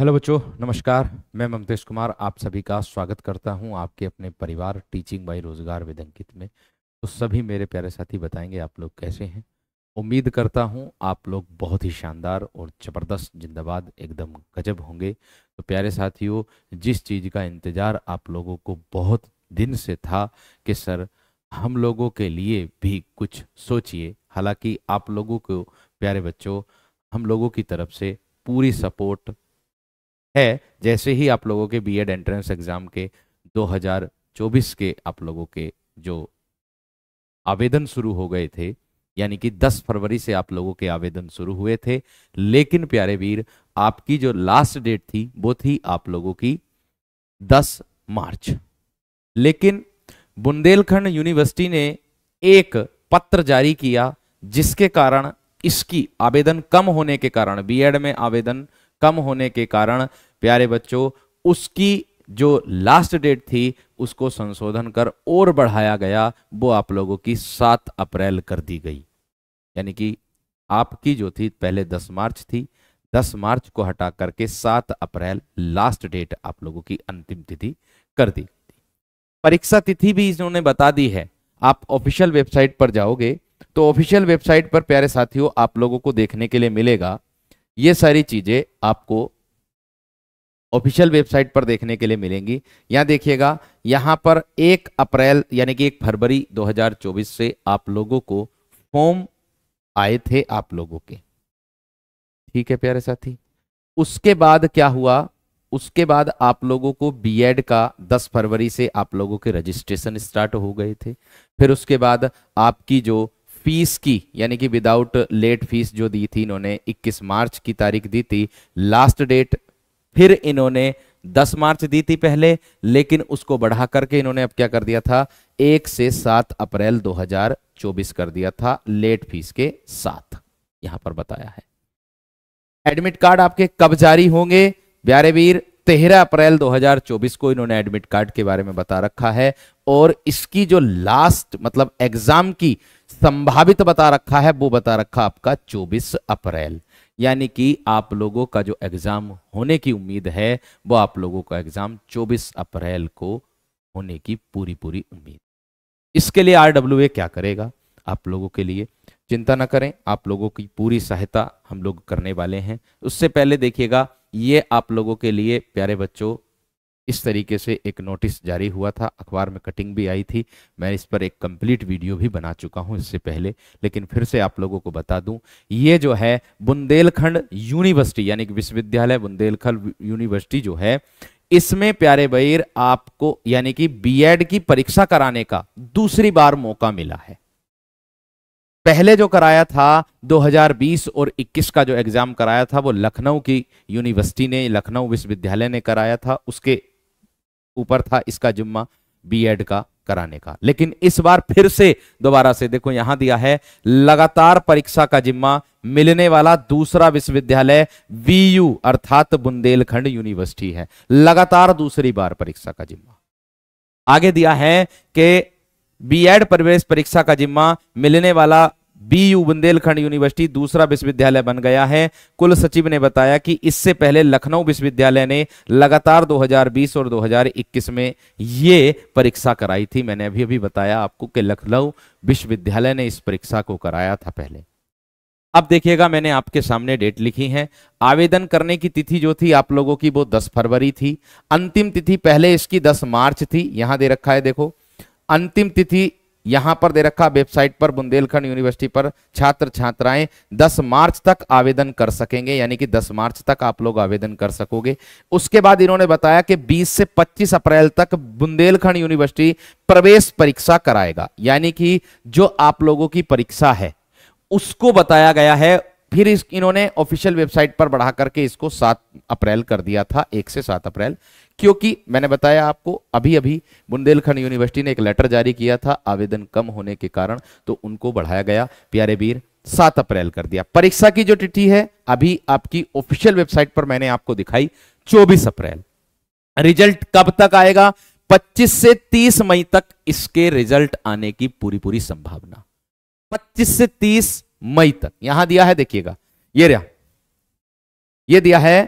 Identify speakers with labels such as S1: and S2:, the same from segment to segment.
S1: hello बच्चों नमस्कार मैं ममतेश कुमार आप सभी का स्वागत करता हूं आपके अपने परिवार teaching by Rojgar with Ankit में तो सभी मेरे प्यारे साथी बताएंगे आप लोग कैसे हैं उम्मीद करता हूं आप लोग बहुत ही शानदार और ज़बरदस्त जिंदाबाद एकदम गजब होंगे तो प्यारे साथियों जिस चीज़ का इंतज़ार आप लोगों को बहुत दिन से था कि सर हम लोगों के लिए भी कुछ सोचिए हालांकि आप लोगों को प्यारे बच्चों हम लोगों की तरफ से पूरी सपोर्ट है जैसे ही आप लोगों के बीएड एंट्रेंस एग्ज़ाम के 2024 के आप लोगों के जो आवेदन शुरू हो गए थे यानी कि 10 फरवरी से आप लोगों के आवेदन शुरू हुए थे लेकिन प्यारे वीर आपकी जो लास्ट डेट थी वो थी आप लोगों की 10 मार्च लेकिन बुंदेलखंड यूनिवर्सिटी ने एक पत्र जारी किया जिसके कारण इसकी आवेदन कम होने के कारण बीएड में आवेदन कम होने के कारण प्यारे बच्चों उसकी जो लास्ट डेट थी उसको संशोधन कर और बढ़ाया गया वो आप लोगों की सात अप्रैल कर दी गई यानी कि आपकी जो थी पहले दस मार्च थी दस मार्च को हटा करके सात अप्रैल लास्ट डेट आप लोगों की अंतिम तिथि कर दी परीक्षा तिथि भी इन्होंने बता दी है आप ऑफिशियल वेबसाइट पर जाओगे तो ऑफिशियल वेबसाइट पर प्यारे साथियों आप लोगों को देखने के लिए मिलेगा ये सारी चीज़ें आपको ऑफिशियल वेबसाइट पर देखने के लिए मिलेंगी यहां देखिएगा यहां पर एक अप्रैल यानी कि एक फरवरी 2024 से आप लोगों को फॉर्म आए थे आप लोगों के ठीक है प्यारे साथी उसके बाद क्या हुआ उसके बाद आप लोगों को बीएड का 10 फरवरी से आप लोगों के रजिस्ट्रेशन स्टार्ट हो गए थे फिर उसके बाद आपकी जो फीस की यानी कि विदाउट लेट फीस जो दी थी इन्होंने 21 मार्च की तारीख दी थी लास्ट डेट फिर इन्होंने 10 मार्च दी थी पहले लेकिन उसको बढ़ा करके इन्होंने अब क्या कर दिया था एक से सात अप्रैल 2024 कर दिया था लेट फीस के साथ यहां पर बताया है एडमिट कार्ड आपके कब जारी होंगे प्यारे वीर तेरह अप्रैल 2024 को इन्होंने एडमिट कार्ड के बारे में बता रखा है और इसकी जो लास्ट मतलब एग्जाम की संभावित बता रखा है वो बता रखा आपका 24 अप्रैल यानी कि आप लोगों का जो एग्जाम होने की उम्मीद है वो आप लोगों का एग्जाम 24 अप्रैल को होने की पूरी पूरी उम्मीद इसके लिए आर क्या करेगा आप लोगों के लिए चिंता ना करें आप लोगों की पूरी सहायता हम लोग करने वाले हैं उससे पहले देखिएगा ये आप लोगों के लिए प्यारे बच्चों इस तरीके से एक नोटिस जारी हुआ था अखबार में कटिंग भी आई थी मैं इस पर एक कंप्लीट वीडियो भी बना चुका हूं इससे पहले लेकिन फिर से आप लोगों को बता दूं ये जो है बुंदेलखंड यूनिवर्सिटी यानी कि विश्वविद्यालय बुंदेलखंड यूनिवर्सिटी जो है इसमें प्यारे बईर आपको यानी कि बीएड की परीक्षा कराने का दूसरी बार मौका मिला है पहले जो कराया था 2020 और 21 का जो एग्जाम कराया था वो लखनऊ की यूनिवर्सिटी ने लखनऊ विश्वविद्यालय ने कराया था उसके ऊपर था इसका जुम्मा बीएड का कराने का लेकिन इस बार फिर से दोबारा से देखो यहां दिया है लगातार परीक्षा का जिम्मा मिलने वाला दूसरा विश्वविद्यालय वीयू अर्थात बुंदेलखंड यूनिवर्सिटी है लगातार दूसरी बार परीक्षा का जिम्मा आगे दिया है कि बीएड प्रवेश परीक्षा का जिम्मा मिलने वाला बीयू बुंदेलखंड यूनिवर्सिटी दूसरा विश्वविद्यालय बन गया है कुल सचिव ने बताया कि इससे पहले लखनऊ विश्वविद्यालय ने लगातार 2020 और 2021 में ये परीक्षा कराई थी मैंने अभी अभी बताया आपको कि लखनऊ विश्वविद्यालय ने इस परीक्षा को कराया था पहले अब देखिएगा मैंने आपके सामने डेट लिखी है आवेदन करने की तिथि जो थी आप लोगों की वो दस फरवरी थी अंतिम तिथि पहले इसकी दस मार्च थी यहां दे रखा है देखो अंतिम तिथि यहां पर दे रखा वेबसाइट पर बुंदेलखंड यूनिवर्सिटी पर छात्र छात्राएं 10 मार्च तक आवेदन कर सकेंगे यानी कि 10 मार्च तक आप लोग आवेदन कर सकोगे उसके बाद इन्होंने बताया कि 20 से 25 अप्रैल तक बुंदेलखंड यूनिवर्सिटी प्रवेश परीक्षा कराएगा यानी कि जो आप लोगों की परीक्षा है उसको बताया गया है फिर इन्होंने ऑफिशियल वेबसाइट पर बढ़ा करके इसको सात अप्रैल कर दिया था एक से सात अप्रैल क्योंकि मैंने बताया आपको अभी अभी बुंदेलखंड यूनिवर्सिटी ने एक लेटर जारी किया था आवेदन कम होने के कारण तो उनको बढ़ाया गया प्यारे वीर सात अप्रैल कर दिया परीक्षा की जो तिथि है अभी आपकी ऑफिशियल वेबसाइट पर मैंने आपको दिखाई चौबीस अप्रैल रिजल्ट कब तक आएगा 25 से 30 मई तक इसके रिजल्ट आने की पूरी पूरी संभावना 25 से 30 मई तक यहां दिया है देखिएगा ये रहा ये दिया है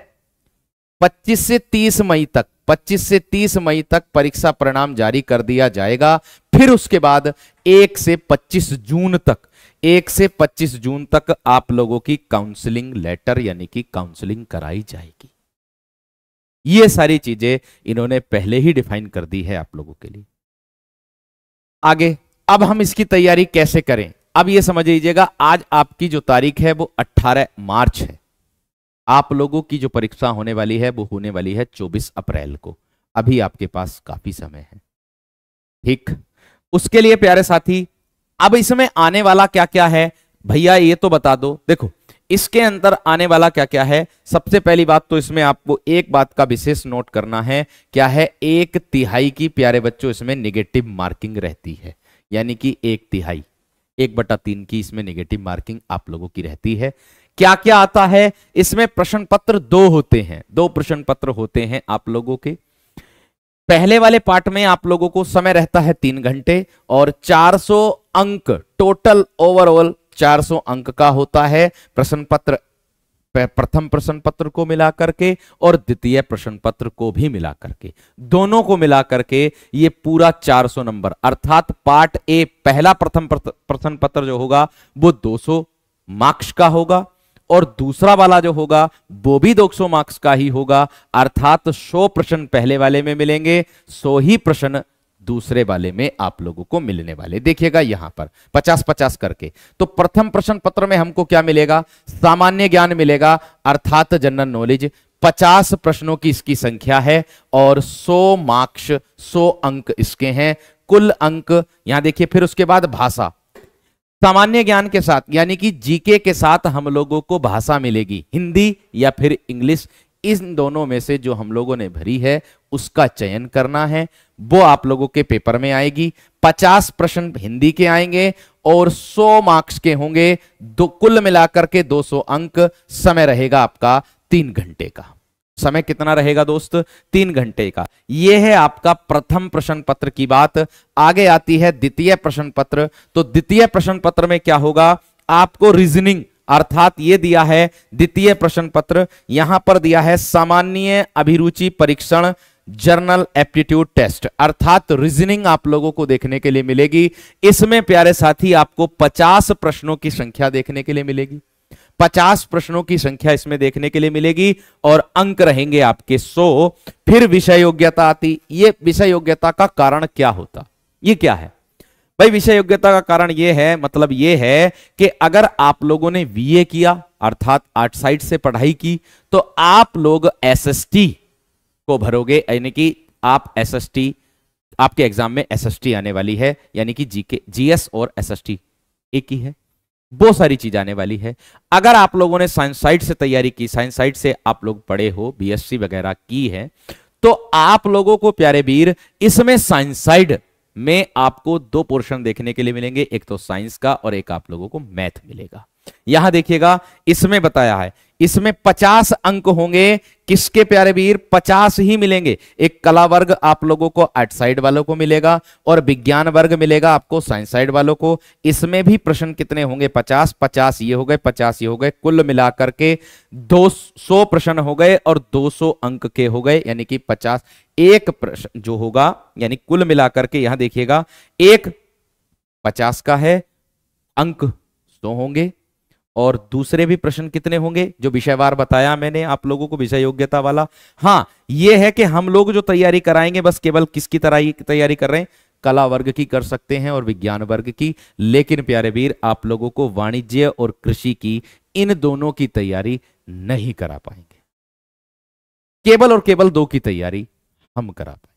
S1: 25 से 30 मई तक 25 से 30 मई तक परीक्षा परिणाम जारी कर दिया जाएगा फिर उसके बाद 1 से 25 जून तक 1 से 25 जून तक आप लोगों की काउंसलिंग लेटर यानी कि काउंसलिंग कराई जाएगी ये सारी चीजें इन्होंने पहले ही डिफाइन कर दी है आप लोगों के लिए आगे अब हम इसकी तैयारी कैसे करें अब यह समझ लीजिएगा आज आपकी जो तारीख है वो 18 मार्च है आप लोगों की जो परीक्षा होने वाली है वो होने वाली है 24 अप्रैल को अभी आपके पास काफी समय है ठीक उसके लिए प्यारे साथी अब इसमें आने वाला क्या क्या है भैया ये तो बता दो देखो इसके अंदर आने वाला क्या क्या है सबसे पहली बात तो इसमें आपको एक बात का विशेष नोट करना है क्या है एक तिहाई की प्यारे बच्चों इसमें निगेटिव मार्किंग रहती है यानी कि एक तिहाई एक बटा तीन की इसमें निगेटिव मार्किंग आप लोगों की रहती है क्या क्या आता है इसमें प्रश्न पत्र दो होते हैं दो प्रश्न पत्र होते हैं आप लोगों के पहले वाले पार्ट में आप लोगों को समय रहता है तीन घंटे और 400 अंक टोटल ओवरऑल 400 अंक का होता है प्रश्न पत्र प्रथम प्रश्न पत्र को मिला करके और द्वितीय प्रश्न पत्र को भी मिला करके दोनों को मिला करके ये पूरा 400 नंबर अर्थात पार्ट ए पहला प्रथम प्रश्न पत्र जो होगा वो 200 मार्क्स का होगा और दूसरा वाला जो होगा वो भी 200 मार्क्स का ही होगा अर्थात 100 प्रश्न पहले वाले में मिलेंगे 100 ही प्रश्न दूसरे वाले में आप लोगों को मिलने वाले देखिएगा यहां पर 50-50 करके तो प्रथम प्रश्न पत्र में हमको क्या मिलेगा सामान्य ज्ञान मिलेगा अर्थात जनरल नॉलेज 50 प्रश्नों की इसकी संख्या है और 100 मार्क्स 100 अंक इसके हैं कुल अंक यहां देखिए फिर उसके बाद भाषा सामान्य ज्ञान के साथ यानी कि जीके के साथ हम लोगों को भाषा मिलेगी हिंदी या फिर इंग्लिश इन दोनों में से जो हम लोगों ने भरी है उसका चयन करना है वो आप लोगों के पेपर में आएगी 50 प्रश्न हिंदी के आएंगे और 100 मार्क्स के होंगे दो कुल मिलाकर के 200 अंक समय रहेगा आपका तीन घंटे का समय कितना रहेगा दोस्त तीन घंटे का यह है आपका प्रथम प्रश्न पत्र की बात आगे आती है द्वितीय प्रश्न पत्र तो द्वितीय प्रश्न पत्र में क्या होगा आपको रीजनिंग अर्थात ये दिया है द्वितीय प्रश्न पत्र यहां पर दिया है सामान्य अभिरुचि परीक्षण जर्नल एप्टीट्यूड टेस्ट अर्थात रीजनिंग आप लोगों को देखने के लिए मिलेगी इसमें प्यारे साथी आपको 50 प्रश्नों की संख्या देखने के लिए मिलेगी पचास प्रश्नों की संख्या इसमें देखने के लिए मिलेगी और अंक रहेंगे आपके सो फिर विषय योग्यता आती ये विषय योग्यता का कारण क्या होता ये क्या है भाई विषय योग्यता का कारण ये है मतलब यह है कि अगर आप लोगों ने बीए किया अर्थात आर्ट साइड से पढ़ाई की तो आप लोग एसएसटी को भरोगे यानी कि आप एसएसटी आपके एग्जाम में एसएसटी आने वाली है यानी कि जीके जीएस और एसएसटी एक ही है वो सारी चीज आने वाली है अगर आप लोगों ने साइंस साइट से तैयारी की साइंस साइट से आप लोग पढ़े हो बीएससी वगैरह की है तो आप लोगों को प्यारे वीर इसमें साइंस साइड में आपको दो पोर्शन देखने के लिए मिलेंगे एक तो साइंस का और एक आप लोगों को मैथ मिलेगा यहां देखिएगा इसमें बताया है इसमें पचास अंक होंगे किसके प्यारे वीर पचास ही मिलेंगे एक कला वर्ग आप लोगों को आर्ट साइड वालों को मिलेगा और विज्ञान वर्ग मिलेगा आपको साइंस साइड वालों को इसमें भी प्रश्न कितने होंगे पचास पचास ये हो गए पचास ये हो गए कुल मिलाकर के दो सौ प्रश्न हो गए और दो सौ अंक के हो गए यानी कि पचास एक प्रश्न जो होगा यानी कुल मिलाकर के यहां देखिएगा एक पचास का है अंक सौ होंगे और दूसरे भी प्रश्न कितने होंगे जो विषयवार बताया मैंने आप लोगों को विषय योग्यता वाला हाँ ये है कि हम लोग जो तैयारी कराएंगे बस केवल किसकी तरह तैयारी कर रहे हैं कला वर्ग की कर सकते हैं और विज्ञान वर्ग की लेकिन प्यारे वीर आप लोगों को वाणिज्य और कृषि की इन दोनों की तैयारी नहीं करा पाएंगे केवल और केवल दो की तैयारी हम करा पाएंगे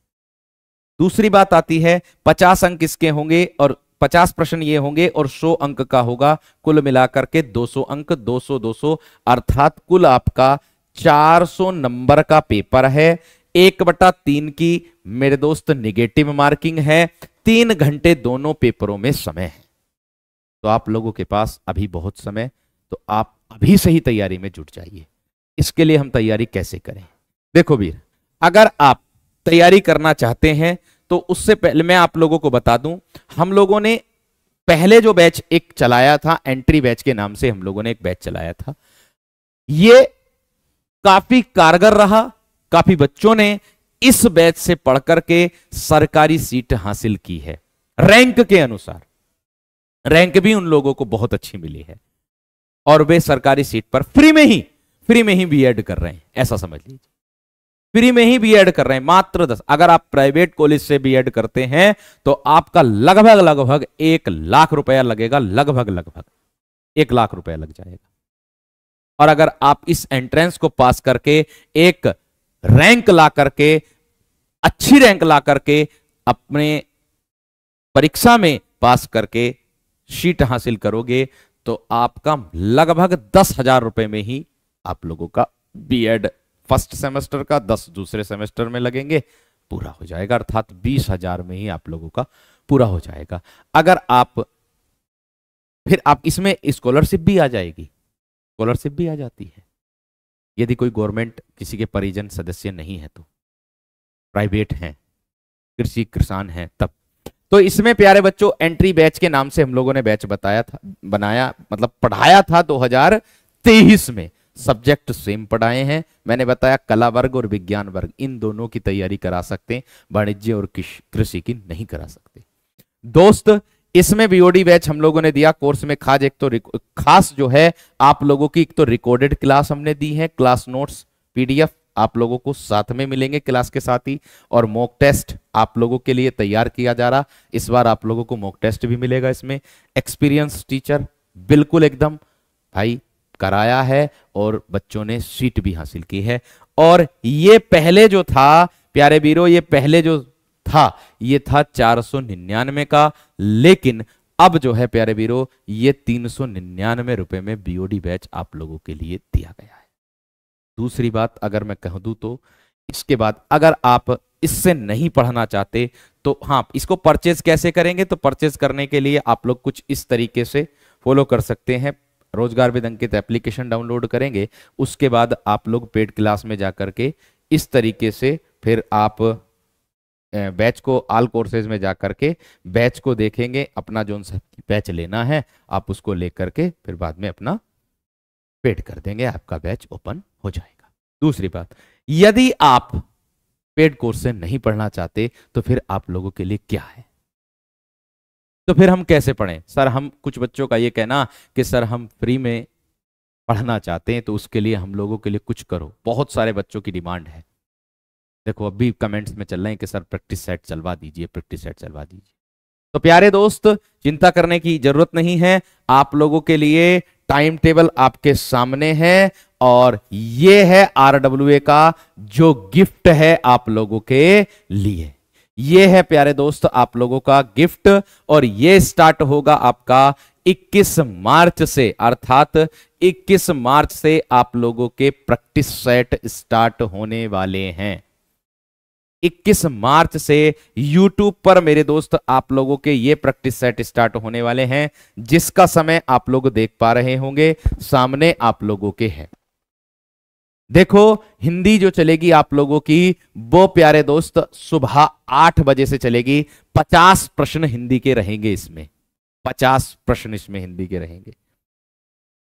S1: दूसरी बात आती है पचास अंक किसके होंगे और पचास प्रश्न ये होंगे और सौ अंक का होगा कुल मिलाकर के दो सौ अंक दो सौ दो सौ अर्थात कुल आपका चार सौ नंबर का पेपर है एक बटा तीन की मेरे दोस्त निगेटिव मार्किंग है तीन घंटे दोनों पेपरों में समय है तो आप लोगों के पास अभी बहुत समय तो आप अभी से ही तैयारी में जुट जाइए इसके लिए हम तैयारी कैसे करें देखो वीर अगर आप तैयारी करना चाहते हैं तो उससे पहले मैं आप लोगों को बता दूं हम लोगों ने पहले जो बैच एक चलाया था एंट्री बैच के नाम से हम लोगों ने एक बैच चलाया था ये काफी कारगर रहा काफी बच्चों ने इस बैच से पढ़कर के सरकारी सीट हासिल की है रैंक के अनुसार रैंक भी उन लोगों को बहुत अच्छी मिली है और वे सरकारी सीट पर फ्री में ही फ्री में ही बीएड कर रहे हैं ऐसा समझ लीजिए फ्री में ही बीएड कर रहे हैं मात्र दस अगर आप प्राइवेट कॉलेज से बीएड करते हैं तो आपका लगभग लगभग एक लाख रुपया लगेगा लगभग लगभग एक लाख रुपया लग जाएगा और अगर आप इस एंट्रेंस को पास करके एक रैंक ला करके अच्छी रैंक ला करके अपने परीक्षा में पास करके शीट हासिल करोगे तो आपका लगभग दस हजार रुपए में ही आप लोगों का बीएड फर्स्ट सेमेस्टर का दस दूसरे सेमेस्टर में लगेंगे पूरा हो जाएगा अर्थात बीस हजार में ही आप लोगों का पूरा हो जाएगा अगर आप फिर आप इसमें स्कॉलरशिप भी आ जाएगी स्कॉलरशिप भी आ जाती है यदि कोई गवर्नमेंट किसी के परिजन सदस्य नहीं है तो प्राइवेट हैं कृषि किसान हैं तब तो इसमें प्यारे बच्चों एंट्री बैच के नाम से हम लोगों ने बैच बताया था बनाया मतलब पढ़ाया था 2023 में सब्जेक्ट सेम पढ़ाए हैं मैंने बताया कला वर्ग और विज्ञान वर्ग इन दोनों की तैयारी करा सकते हैं वाणिज्य और कृषि की नहीं करा सकते दोस्त इसमें बीओडी बैच हम लोगों ने दिया कोर्स में खास एक तो खास जो है आप लोगों की एक तो रिकॉर्डेड क्लास हमने दी है क्लास नोट्स पीडीएफ आप लोगों को साथ में मिलेंगे क्लास के साथ ही और मॉक टेस्ट आप लोगों के लिए तैयार किया जा रहा इस बार आप लोगों को मॉक टेस्ट भी मिलेगा इसमें एक्सपीरियंस टीचर बिल्कुल एकदम भाई कराया है और बच्चों ने सीट भी हासिल की है और ये पहले जो था प्यारे बीरो ये पहले जो था ये था 499 का लेकिन अब जो है प्यारे बीरो ये तीन सौ निन्यानवे रुपए में बीओडी बैच आप लोगों के लिए दिया गया है दूसरी बात अगर मैं कह दू तो इसके बाद अगर आप इससे नहीं पढ़ना चाहते तो हाँ इसको परचेज कैसे करेंगे तो परचेज करने के लिए आप लोग कुछ इस तरीके से फॉलो कर सकते हैं रोजगार विद अंकित एप्लीकेशन डाउनलोड करेंगे उसके बाद आप लोग पेड क्लास में जा के इस तरीके से फिर आप बैच को आल कोर्सेज में जा करके बैच को देखेंगे अपना जो बैच लेना है आप उसको ले करके फिर बाद में अपना पेड कर देंगे आपका बैच ओपन हो जाएगा दूसरी बात यदि आप पेड कोर्स से नहीं पढ़ना चाहते तो फिर आप लोगों के लिए क्या है तो फिर हम कैसे पढ़ें सर हम कुछ बच्चों का ये कहना कि सर हम फ्री में पढ़ना चाहते हैं तो उसके लिए हम लोगों के लिए कुछ करो बहुत सारे बच्चों की डिमांड है देखो अभी कमेंट्स में चल रहे हैं कि सर प्रैक्टिस सेट चलवा दीजिए प्रैक्टिस सेट चलवा दीजिए तो प्यारे दोस्त चिंता करने की जरूरत नहीं है आप लोगों के लिए टाइम टेबल आपके सामने है और ये है आरडब्ल्यूए का जो गिफ्ट है आप लोगों के लिए ये है प्यारे दोस्त आप लोगों का गिफ्ट और ये स्टार्ट होगा आपका 21 मार्च से अर्थात 21 मार्च से आप लोगों के प्रैक्टिस सेट स्टार्ट होने वाले हैं 21 मार्च से YouTube पर मेरे दोस्त आप लोगों के ये प्रैक्टिस सेट स्टार्ट होने वाले हैं जिसका समय आप लोग देख पा रहे होंगे सामने आप लोगों के है देखो हिंदी जो चलेगी आप लोगों की वो प्यारे दोस्त सुबह आठ बजे से चलेगी पचास प्रश्न हिंदी के रहेंगे इसमें पचास प्रश्न इसमें हिंदी के रहेंगे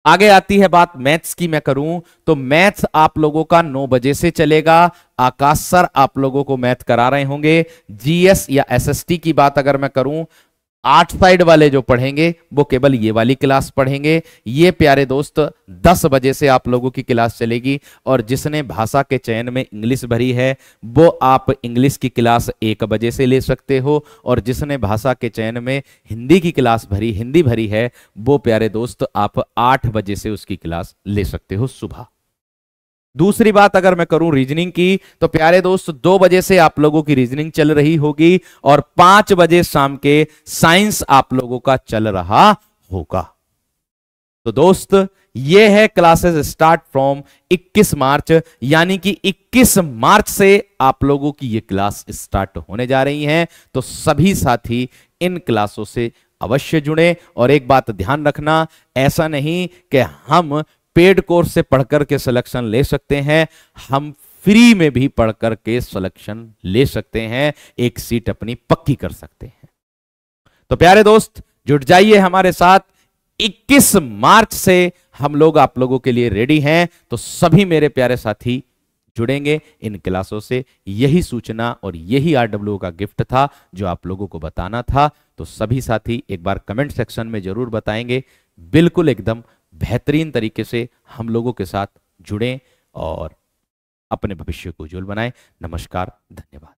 S1: आगे आती है बात मैथ्स की मैं करूं तो मैथ्स आप लोगों का नौ बजे से चलेगा आकाश सर आप लोगों को मैथ करा रहे होंगे जीएस या एसएसटी की बात अगर मैं करूं आठ साइड वाले जो पढ़ेंगे वो केवल ये वाली क्लास पढ़ेंगे ये प्यारे दोस्त दस बजे से आप लोगों की क्लास चलेगी और जिसने भाषा के चयन में इंग्लिश भरी है वो आप इंग्लिश की क्लास एक बजे से ले सकते हो और जिसने भाषा के चयन में हिंदी की क्लास भरी हिंदी भरी है वो प्यारे दोस्त आप आठ बजे से उसकी क्लास ले सकते हो सुबह दूसरी बात अगर मैं करूं रीजनिंग की तो प्यारे दोस्त दो बजे से आप लोगों की रीजनिंग चल रही होगी और पांच बजे शाम के साइंस आप लोगों का चल रहा होगा तो दोस्त ये है क्लासेस स्टार्ट फ्रॉम 21 मार्च यानी कि 21 मार्च से आप लोगों की ये क्लास स्टार्ट होने जा रही हैं तो सभी साथी इन क्लासों से अवश्य जुड़े और एक बात ध्यान रखना ऐसा नहीं कि हम पेड कोर्स से पढ़कर के सिलेक्शन ले सकते हैं हम फ्री में भी पढ़कर के सिलेक्शन ले सकते हैं एक सीट अपनी पक्की कर सकते हैं तो प्यारे दोस्त जुट जाइए हमारे साथ 21 मार्च से हम लोग आप लोगों के लिए रेडी हैं तो सभी मेरे प्यारे साथी जुड़ेंगे इन क्लासों से यही सूचना और यही आरडब्ल्यू का गिफ्ट था जो आप लोगों को बताना था तो सभी साथी एक बार कमेंट सेक्शन में जरूर बताएंगे बिल्कुल एकदम बेहतरीन तरीके से हम लोगों के साथ जुड़ें और अपने भविष्य को उज्ज्वल बनाएं नमस्कार धन्यवाद